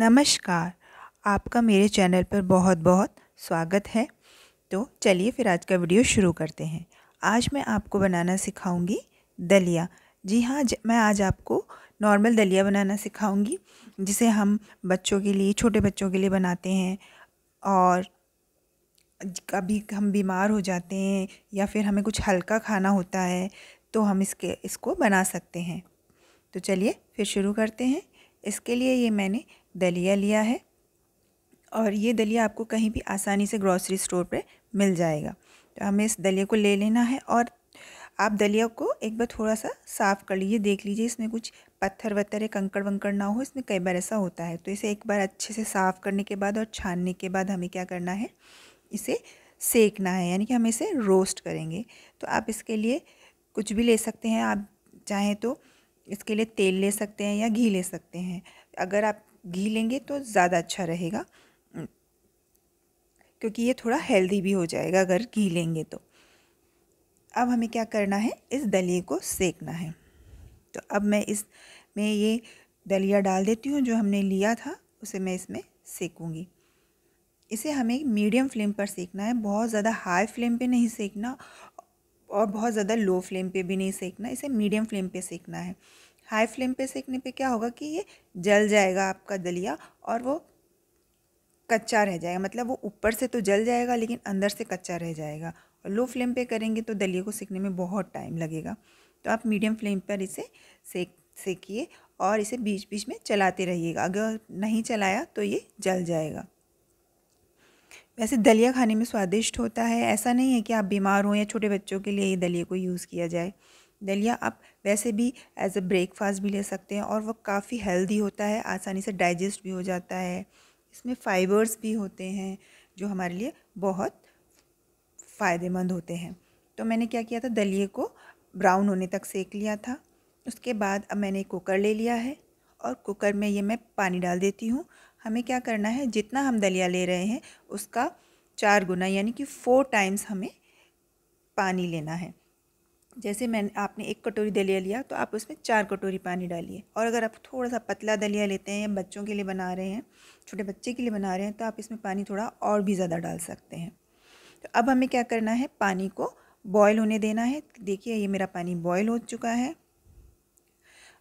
नमस्कार आपका मेरे चैनल पर बहुत बहुत स्वागत है तो चलिए फिर आज का वीडियो शुरू करते हैं आज मैं आपको बनाना सिखाऊंगी दलिया जी हाँ मैं आज आपको नॉर्मल दलिया बनाना सिखाऊंगी जिसे हम बच्चों के लिए छोटे बच्चों के लिए बनाते हैं और कभी हम बीमार हो जाते हैं या फिर हमें कुछ हल्का खाना होता है तो हम इसके इसको बना सकते हैं तो चलिए फिर शुरू करते हैं इसके लिए ये मैंने दलिया लिया है और ये दलिया आपको कहीं भी आसानी से ग्रॉसरी स्टोर पे मिल जाएगा तो हमें इस दलिया को ले लेना है और आप दलिया को एक बार थोड़ा सा साफ़ कर लीजिए देख लीजिए इसमें कुछ पत्थर वत्थर या कंकड़ वंकड़ ना हो इसमें कई बार ऐसा होता है तो इसे एक बार अच्छे से साफ़ करने के बाद और छानने के बाद हमें क्या करना है इसे सेकना है यानी कि हम इसे रोस्ट करेंगे तो आप इसके लिए कुछ भी ले सकते हैं आप चाहें तो इसके लिए तेल ले सकते हैं या घी ले सकते हैं अगर आप घी लेंगे तो ज़्यादा अच्छा रहेगा हम्म। क्योंकि ये थोड़ा हेल्दी भी हो जाएगा अगर घी लेंगे तो अब हमें क्या करना है इस दलिए को सेकना है तो अब मैं इस में ये दलिया डाल देती हूँ जो हमने लिया था उसे मैं इसमें सेकूँगी इसे हमें मीडियम फ्लेम पर सेकना है बहुत ज़्यादा हाई फ्लेम पे नहीं सेकना और बहुत ज़्यादा लो फ्लेम पे भी नहीं सेकना इसे मीडियम फ्लेम पे सेकना है हाई फ्लेम पे सेकने पे क्या होगा कि ये जल जाएगा आपका दलिया और वो कच्चा रह जाएगा मतलब वो ऊपर से तो जल जाएगा लेकिन अंदर से कच्चा रह जाएगा और लो फ्लेम पे करेंगे तो दलिया को सेकने में बहुत टाइम लगेगा तो आप मीडियम फ्लेम पर इसे सेक सेकिए और इसे बीच बीच में चलाते रहिएगा अगर नहीं चलाया तो ये जल जाएगा वैसे दलिया खाने में स्वादिष्ट होता है ऐसा नहीं है कि आप बीमार हों या छोटे बच्चों के लिए ये दलिए को यूज़ किया जाए दलिया आप वैसे भी एज अ ब्रेकफास्ट भी ले सकते हैं और वो काफ़ी हेल्दी होता है आसानी से डाइजेस्ट भी हो जाता है इसमें फाइबर्स भी होते हैं जो हमारे लिए बहुत फ़ायदेमंद होते हैं तो मैंने क्या किया था दलिए को ब्राउन होने तक सेक लिया था उसके बाद अब मैंने कुकर ले लिया है और कुकर में ये मैं पानी डाल देती हूँ हमें क्या करना है जितना हम दलिया ले रहे हैं उसका चार गुना यानी कि फ़ोर टाइम्स हमें पानी लेना है जैसे मैंने आपने एक कटोरी दलिया लिया तो आप उसमें चार कटोरी पानी डालिए और अगर आप थोड़ा सा पतला दलिया लेते हैं या बच्चों के लिए बना रहे हैं छोटे बच्चे के लिए बना रहे हैं तो आप इसमें पानी थोड़ा और भी ज़्यादा डाल सकते हैं तो अब हमें क्या करना है पानी को बॉयल होने देना है देखिए ये मेरा पानी बॉयल हो चुका है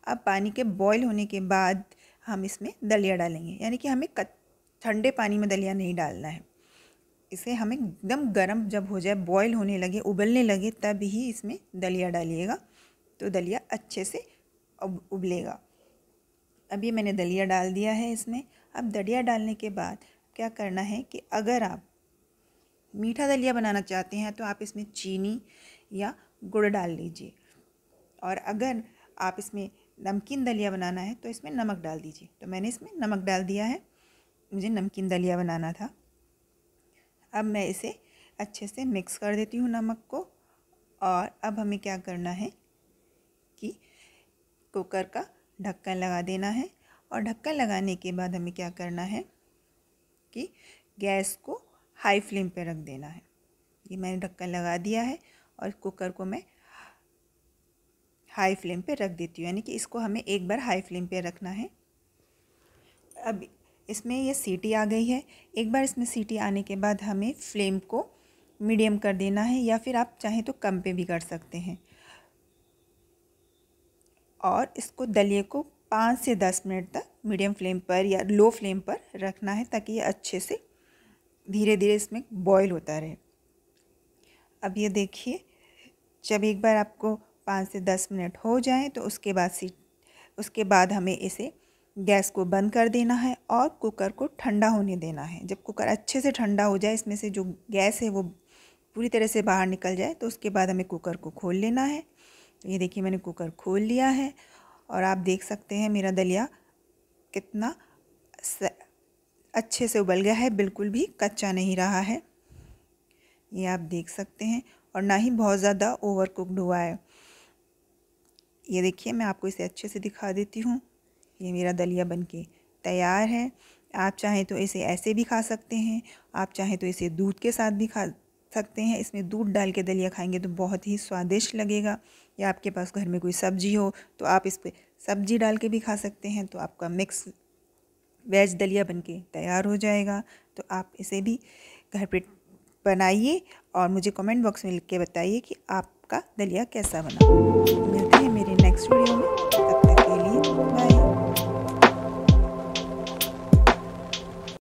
अब पानी के बॉयल होने के बाद हम इसमें दलिया डालेंगे यानी कि हमें ठंडे पानी में दलिया नहीं डालना है इसे हमें एकदम गर्म जब हो जाए बॉयल होने लगे उबलने लगे तब ही इसमें दलिया डालिएगा तो दलिया अच्छे से उबलेगा अब ये मैंने दलिया डाल दिया है इसमें अब दलिया डालने के बाद क्या करना है कि अगर आप मीठा दलिया बनाना चाहते हैं तो आप इसमें चीनी या गुड़ डाल लीजिए और अगर आप इसमें नमकीन दलिया बनाना है तो इसमें नमक डाल दीजिए तो मैंने इसमें नमक डाल दिया है मुझे नमकीन दलिया बनाना था अब मैं इसे अच्छे से मिक्स कर देती हूँ नमक को और अब हमें क्या करना है कि कुकर का ढक्कन लगा देना है और ढक्कन लगाने के बाद हमें क्या करना है कि गैस को हाई फ्लेम पे रख देना है ये मैंने ढक्कन लगा दिया है और कुकर को मैं हाई फ्लेम पे रख देती हूँ यानी कि इसको हमें एक बार हाई फ्लेम पे रखना है अब इसमें ये सीटी आ गई है एक बार इसमें सीटी आने के बाद हमें फ्लेम को मीडियम कर देना है या फिर आप चाहें तो कम पे भी कर सकते हैं और इसको दलिए को पाँच से दस मिनट तक मीडियम फ्लेम पर या लो फ्लेम पर रखना है ताकि ये अच्छे से धीरे धीरे इसमें बॉयल होता रहे अब ये देखिए जब एक बार आपको पाँच से दस मिनट हो जाए तो उसके बाद सी उसके बाद हमें इसे गैस को बंद कर देना है और कुकर को ठंडा होने देना है जब कुकर अच्छे से ठंडा हो जाए इसमें से जो गैस है वो पूरी तरह से बाहर निकल जाए तो उसके बाद हमें कुकर को खोल लेना है तो ये देखिए मैंने कुकर खोल लिया है और आप देख सकते हैं मेरा दलिया कितना अच्छे से उबल गया है बिल्कुल भी कच्चा नहीं रहा है ये आप देख सकते हैं और ना ही बहुत ज़्यादा ओवर कुकड हुआ है ये देखिए मैं आपको इसे अच्छे से दिखा देती हूँ ये मेरा दलिया बनके तैयार है आप चाहें तो इसे ऐसे भी खा सकते हैं आप चाहें तो इसे दूध के साथ भी खा सकते हैं इसमें दूध डाल के दलिया खाएंगे तो बहुत ही स्वादिष्ट लगेगा या आपके पास घर में कोई सब्जी हो तो आप इस पर सब्जी डाल के भी खा सकते हैं तो आपका मिक्स वेज दलिया बनके तैयार हो जाएगा तो आप इसे भी घर पर बनाइए और मुझे कमेंट बॉक्स में लिख के बताइए कि आपका दलिया कैसा बना मिलते हैं मेरे नेक्स्ट वीडियो में तब तक के लिए